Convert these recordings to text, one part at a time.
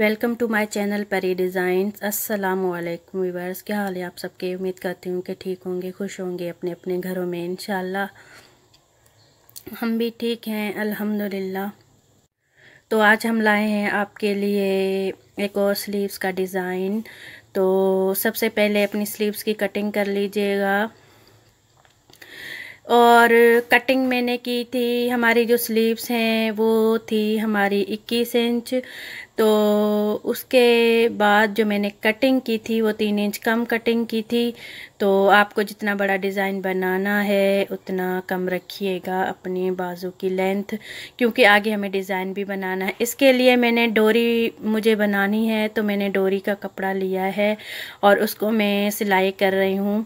welcome to my channel Pari design अस्सलाम वालेकुम viewers क्या हाल है आप सबके उम्मीद करती हूँ कि ठीक होंगे खुश होंगे अपने अपने घरों में इन हम भी ठीक हैं अल्हम्दुलिल्लाह तो आज हम लाए हैं आपके लिए एक और स्लीव्स का डिज़ाइन तो सबसे पहले अपनी स्लीव्स की कटिंग कर लीजिएगा और कटिंग मैंने की थी हमारी जो स्लीव्स हैं वो थी हमारी 21 इंच तो उसके बाद जो मैंने कटिंग की थी वो तीन इंच कम कटिंग की थी तो आपको जितना बड़ा डिज़ाइन बनाना है उतना कम रखिएगा अपने बाजू की लेंथ क्योंकि आगे हमें डिज़ाइन भी बनाना है इसके लिए मैंने डोरी मुझे बनानी है तो मैंने डोरी का कपड़ा लिया है और उसको मैं सिलाई कर रही हूँ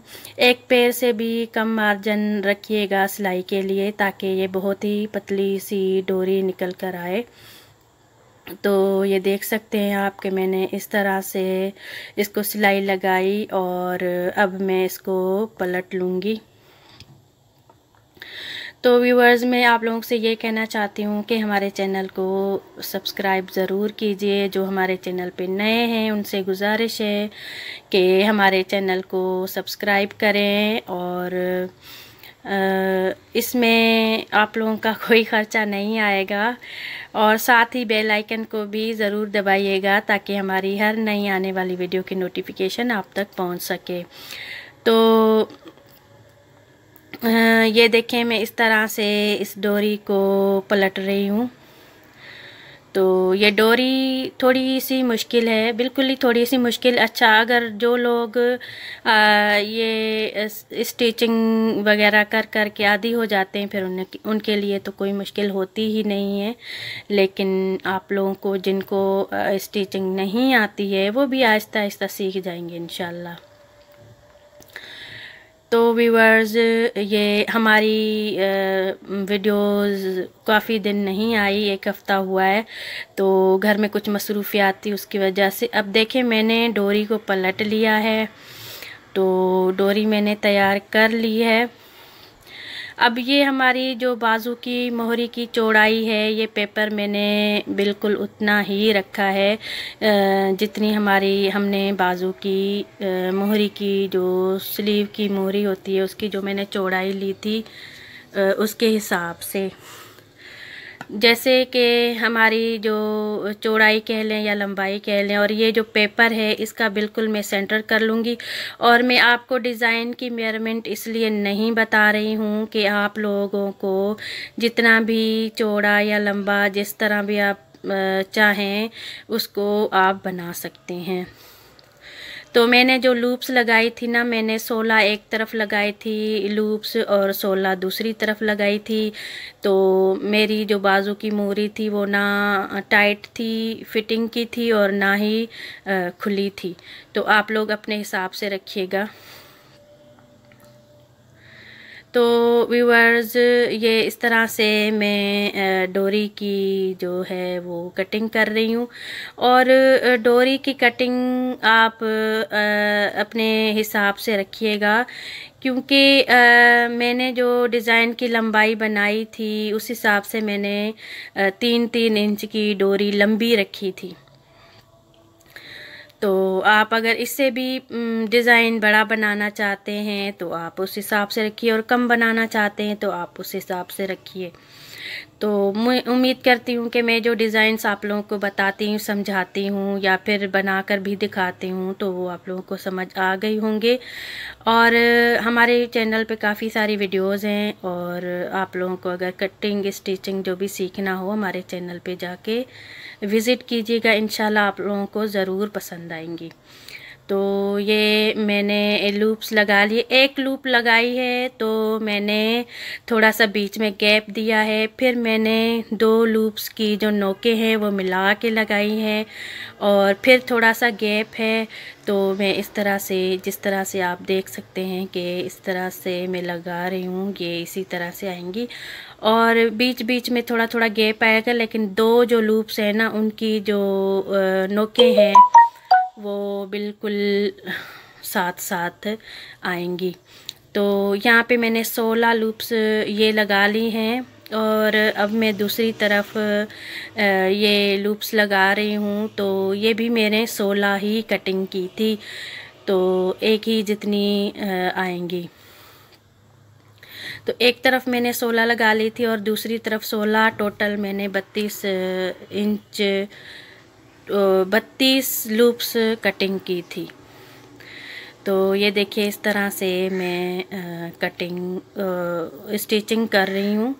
एक पैर से भी कम मार्जिन रखिएगा सिलाई के लिए ताकि ये बहुत ही पतली सी डोरी निकल कर आए तो ये देख सकते हैं आप कि मैंने इस तरह से इसको सिलाई लगाई और अब मैं इसको पलट लूँगी तो व्यूवर्स मैं आप लोगों से ये कहना चाहती हूँ कि हमारे चैनल को सब्सक्राइब ज़रूर कीजिए जो हमारे चैनल पे नए हैं उनसे गुजारिश है कि हमारे चैनल को सब्सक्राइब करें और इसमें आप लोगों का कोई ख़र्चा नहीं आएगा और साथ ही बेल आइकन को भी ज़रूर दबाइएगा ताकि हमारी हर नई आने वाली वीडियो की नोटिफिकेशन आप तक पहुंच सके तो ये देखें मैं इस तरह से इस डोरी को पलट रही हूँ तो ये डोरी थोड़ी सी मुश्किल है बिल्कुल ही थोड़ी सी मुश्किल अच्छा अगर जो लोग आ, ये स्टिचिंग वगैरह कर कर के आदि हो जाते हैं फिर उनके उनके लिए तो कोई मुश्किल होती ही नहीं है लेकिन आप लोगों को जिनको स्टिचिंग नहीं आती है वो भी आहिस्ता आहिस्ता सीख जाएंगे इन तो व्यूवर्स ये हमारी वीडियोस काफ़ी दिन नहीं आई एक हफ़्ता हुआ है तो घर में कुछ मसरूफियात थी उसकी वजह से अब देखें मैंने डोरी को पलट लिया है तो डोरी मैंने तैयार कर ली है अब ये हमारी जो बाजू की मोहरी की चौड़ाई है ये पेपर मैंने बिल्कुल उतना ही रखा है जितनी हमारी हमने बाजू की मोहरी की जो स्लीव की मोहरी होती है उसकी जो मैंने चौड़ाई ली थी उसके हिसाब से जैसे कि हमारी जो चौड़ाई कह लें या लंबाई कह लें और ये जो पेपर है इसका बिल्कुल मैं सेंटर कर लूँगी और मैं आपको डिज़ाइन की मेयरमेंट इसलिए नहीं बता रही हूँ कि आप लोगों को जितना भी चौड़ा या लंबा जिस तरह भी आप चाहें उसको आप बना सकते हैं तो मैंने जो लूप्स लगाई थी ना मैंने 16 एक तरफ लगाई थी लूप्स और 16 दूसरी तरफ लगाई थी तो मेरी जो बाजू की मोरी थी वो ना टाइट थी फिटिंग की थी और ना ही खुली थी तो आप लोग अपने हिसाब से रखिएगा तो व्यूवर्स ये इस तरह से मैं डोरी की जो है वो कटिंग कर रही हूँ और डोरी की कटिंग आप अपने हिसाब से रखिएगा क्योंकि मैंने जो डिज़ाइन की लंबाई बनाई थी उस हिसाब से मैंने तीन तीन इंच की डोरी लंबी रखी थी तो आप अगर इससे भी डिज़ाइन बड़ा बनाना चाहते हैं तो आप उस हिसाब से रखिए और कम बनाना चाहते हैं तो आप उस हिसाब से रखिए तो मैं उम्मीद करती हूँ कि मैं जो डिज़ाइंस आप लोगों को बताती हूँ समझाती हूँ या फिर बनाकर भी दिखाती हूँ तो वो आप लोगों को समझ आ गई होंगे और हमारे चैनल पे काफ़ी सारी वीडियोस हैं और आप लोगों को अगर कटिंग स्टिचिंग जो भी सीखना हो हमारे चैनल पे जाके विज़िट कीजिएगा इन आप लोगों को ज़रूर पसंद आएंगी तो ये मैंने लूप्स लगा लिए एक लूप लगाई है तो मैंने थोड़ा सा बीच में गैप दिया है फिर मैंने दो लूप्स की जो नोके हैं वो मिला के लगाई हैं और फिर थोड़ा सा गैप है तो मैं इस तरह से जिस तरह से आप देख सकते हैं कि इस तरह से मैं लगा रही हूँ ये इसी तरह से आएंगी और बीच बीच में थोड़ा थोड़ा गैप आएगा लेकिन दो जो लूप्स हैं ना उनकी जो नोके हैं वो बिल्कुल साथ साथ आएंगी तो यहाँ पे मैंने 16 लूप्स ये लगा ली हैं और अब मैं दूसरी तरफ ये लूप्स लगा रही हूँ तो ये भी मैंने 16 ही कटिंग की थी तो एक ही जितनी आएंगी तो एक तरफ मैंने 16 लगा ली थी और दूसरी तरफ 16 टोटल मैंने 32 इंच बत्तीस लूप्स कटिंग की थी तो ये देखिए इस तरह से मैं आ, कटिंग स्टिचिंग कर रही हूँ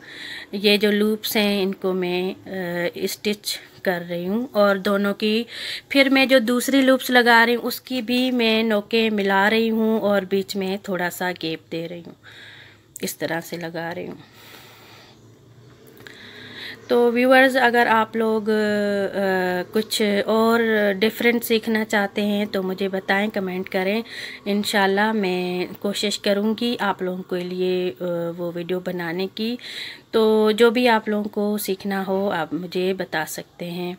ये जो लूप्स हैं इनको मैं स्टिच कर रही हूँ और दोनों की फिर मैं जो दूसरी लूप्स लगा रही हूँ उसकी भी मैं नोके मिला रही हूँ और बीच में थोड़ा सा गेप दे रही हूँ इस तरह से लगा रही हूँ तो व्यूअर्स अगर आप लोग आ, कुछ और डिफरेंट सीखना चाहते हैं तो मुझे बताएं कमेंट करें इन मैं कोशिश करूंगी आप लोगों के लिए वो वीडियो बनाने की तो जो भी आप लोगों को सीखना हो आप मुझे बता सकते हैं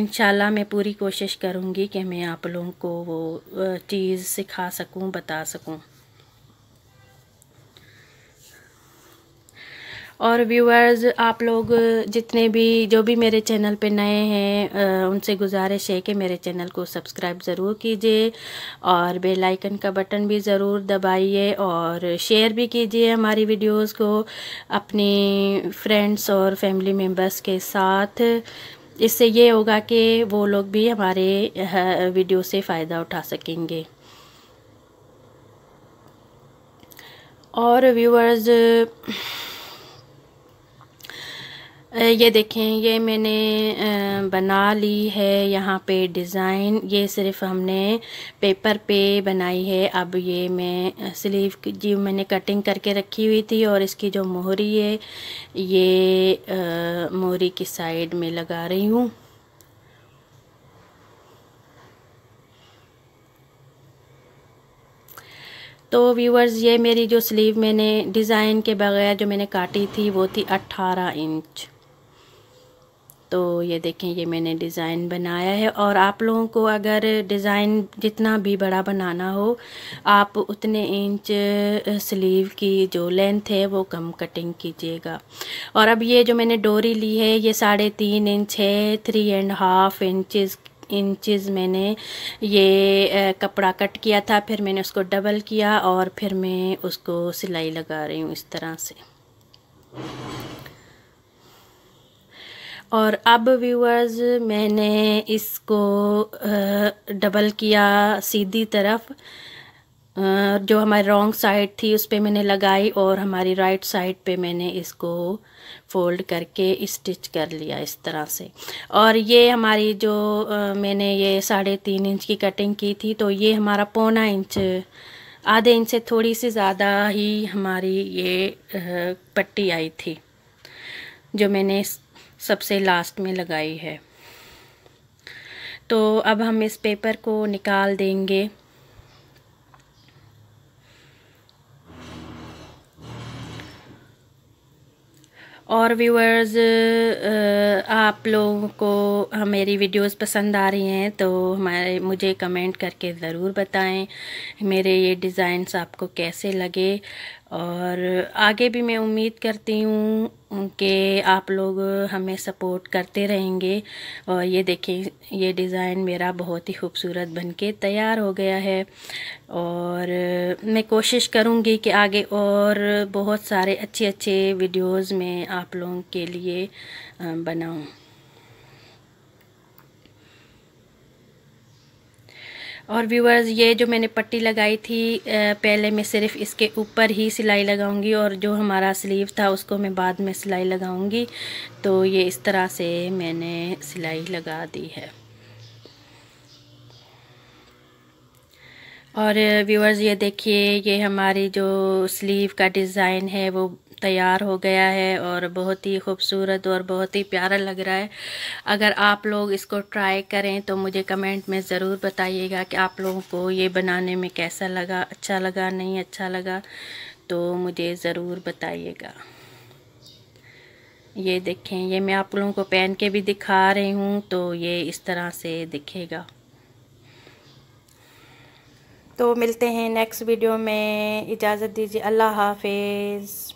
इन मैं पूरी कोशिश करूँगी कि मैं आप लोगों को वो चीज़ सिखा सकूँ बता सकूँ और व्यूअर्स आप लोग जितने भी जो भी मेरे चैनल पे नए हैं उनसे गुजारिश है कि मेरे चैनल को सब्सक्राइब ज़रूर कीजिए और बेल आइकन का बटन भी ज़रूर दबाइए और शेयर भी कीजिए हमारी वीडियोस को अपने फ्रेंड्स और फैमिली मेम्बर्स के साथ इससे ये होगा कि वो लोग भी हमारे वीडियो से फ़ायदा उठा सकेंगे और व्यूअर्स ये देखें ये मैंने बना ली है यहाँ पे डिज़ाइन ये सिर्फ हमने पेपर पे बनाई है अब ये मैं स्लीव की जी मैंने कटिंग करके रखी हुई थी और इसकी जो मोहरी है ये मोहरी की साइड में लगा रही हूँ तो व्यूवर्स ये मेरी जो स्लीव मैंने डिज़ाइन के बगैर जो मैंने काटी थी वो थी 18 इंच तो ये देखें ये मैंने डिज़ाइन बनाया है और आप लोगों को अगर डिज़ाइन जितना भी बड़ा बनाना हो आप उतने इंच स्लीव की जो लेंथ है वो कम कटिंग कीजिएगा और अब ये जो मैंने डोरी ली है ये साढ़े तीन इंच है three and half inches inches मैंने ये कपड़ा कट किया था फिर मैंने उसको डबल किया और फिर मैं उसको सिलाई लगा रही हूँ इस तरह से और अब व्यूअर्स मैंने इसको डबल किया सीधी तरफ जो हमारी रॉन्ग साइड थी उस पर मैंने लगाई और हमारी राइट साइड पे मैंने इसको फोल्ड करके स्टिच कर लिया इस तरह से और ये हमारी जो मैंने ये साढ़े तीन इंच की कटिंग की थी तो ये हमारा पौना इंच आधे इंच से थोड़ी सी ज़्यादा ही हमारी ये पट्टी आई थी जो मैंने सबसे लास्ट में लगाई है तो अब हम इस पेपर को निकाल देंगे और व्यूअर्स आप लोगों को मेरी वीडियोस पसंद आ रही हैं तो हमारे मुझे कमेंट करके ज़रूर बताएं मेरे ये डिज़ाइंस आपको कैसे लगे और आगे भी मैं उम्मीद करती हूँ कि आप लोग हमें सपोर्ट करते रहेंगे और ये देखिए ये डिज़ाइन मेरा बहुत ही खूबसूरत बनके तैयार हो गया है और मैं कोशिश करूँगी कि आगे और बहुत सारे अच्छे अच्छे वीडियोस में आप लोगों के लिए बनाऊँ और व्यूअर्स ये जो मैंने पट्टी लगाई थी पहले मैं सिर्फ इसके ऊपर ही सिलाई लगाऊंगी और जो हमारा स्लीव था उसको मैं बाद में सिलाई लगाऊंगी तो ये इस तरह से मैंने सिलाई लगा दी है और व्यूवर्स ये देखिए ये हमारी जो स्लीव का डिज़ाइन है वो तैयार हो गया है और बहुत ही खूबसूरत और बहुत ही प्यारा लग रहा है अगर आप लोग इसको ट्राई करें तो मुझे कमेंट में ज़रूर बताइएगा कि आप लोगों को ये बनाने में कैसा लगा अच्छा लगा नहीं अच्छा लगा तो मुझे ज़रूर बताइएगा ये देखें ये मैं आप लोगों को पहन के भी दिखा रही हूँ तो ये इस तरह से दिखेगा तो मिलते हैं नेक्स्ट वीडियो में इजाज़त दीजिए अल्लाह हाफिज़